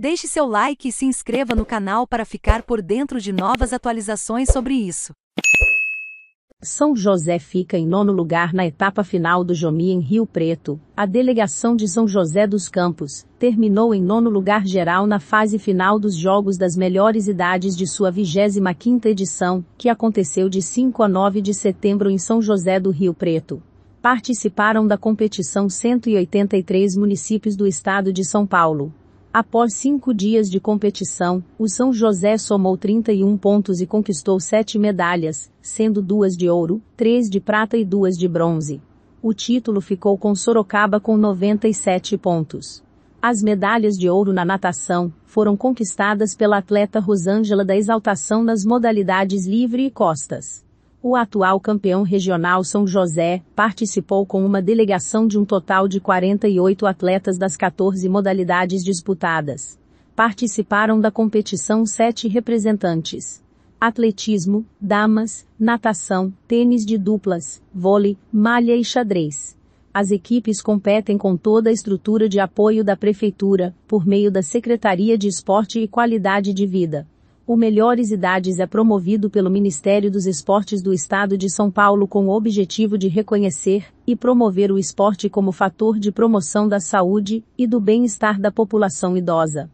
Deixe seu like e se inscreva no canal para ficar por dentro de novas atualizações sobre isso. São José fica em nono lugar na etapa final do Jomi em Rio Preto. A delegação de São José dos Campos terminou em nono lugar geral na fase final dos Jogos das Melhores Idades de sua 25ª edição, que aconteceu de 5 a 9 de setembro em São José do Rio Preto. Participaram da competição 183 municípios do estado de São Paulo. Após cinco dias de competição, o São José somou 31 pontos e conquistou sete medalhas, sendo duas de ouro, três de prata e duas de bronze. O título ficou com Sorocaba com 97 pontos. As medalhas de ouro na natação foram conquistadas pela atleta Rosângela da Exaltação nas modalidades livre e costas. O atual campeão regional São José participou com uma delegação de um total de 48 atletas das 14 modalidades disputadas. Participaram da competição sete representantes: atletismo, damas, natação, tênis de duplas, vôlei, malha e xadrez. As equipes competem com toda a estrutura de apoio da Prefeitura, por meio da Secretaria de Esporte e Qualidade de Vida. O Melhores Idades é promovido pelo Ministério dos Esportes do Estado de São Paulo com o objetivo de reconhecer e promover o esporte como fator de promoção da saúde e do bem-estar da população idosa.